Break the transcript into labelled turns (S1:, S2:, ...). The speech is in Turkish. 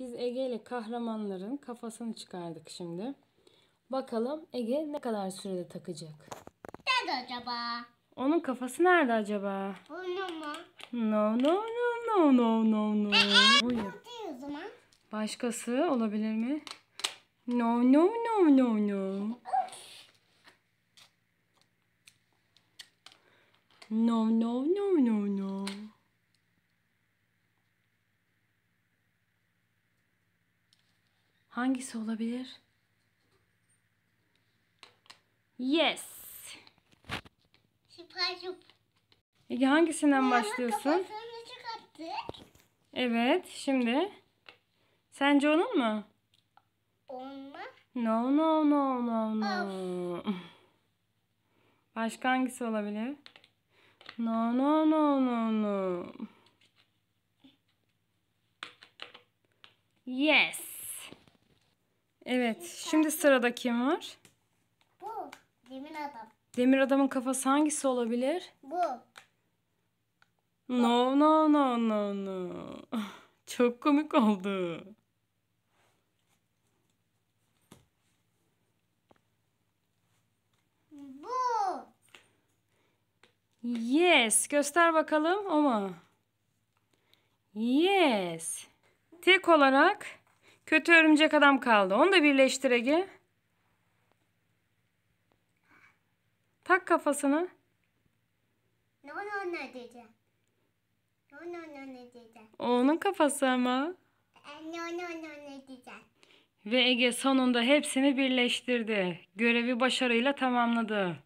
S1: Biz Ege ile kahramanların kafasını çıkardık şimdi. Bakalım Ege ne kadar sürede takacak? Nerede acaba? Onun kafası nerede acaba? Bunu mu? No no no no no no no. Bu ee, ee, ya. Başkası olabilir mi? No no no no no. No no no no Hangisi olabilir? Yes. Süper Ege hangisinden başlıyorsun? Evet şimdi. Sence onun mu? Olma. No no no no no. Of. Başka hangisi olabilir? No no no no no. Yes. Evet. Şimdi sırada kim var? Bu. Demir adam. Demir adamın kafası hangisi olabilir? Bu. No no no no no. Çok komik oldu. Bu. Yes. Göster bakalım o mu? Yes. Tek olarak... Kötü örümcek adam kaldı. Onu da birleştir Ege. Tak kafasını. Ne onu ona diyeceğim. Ne onu ona diyeceğim. onun kafası ama. E, ne onu ona diyeceğim. Ve Ege sonunda hepsini birleştirdi. Görevi başarıyla tamamladı.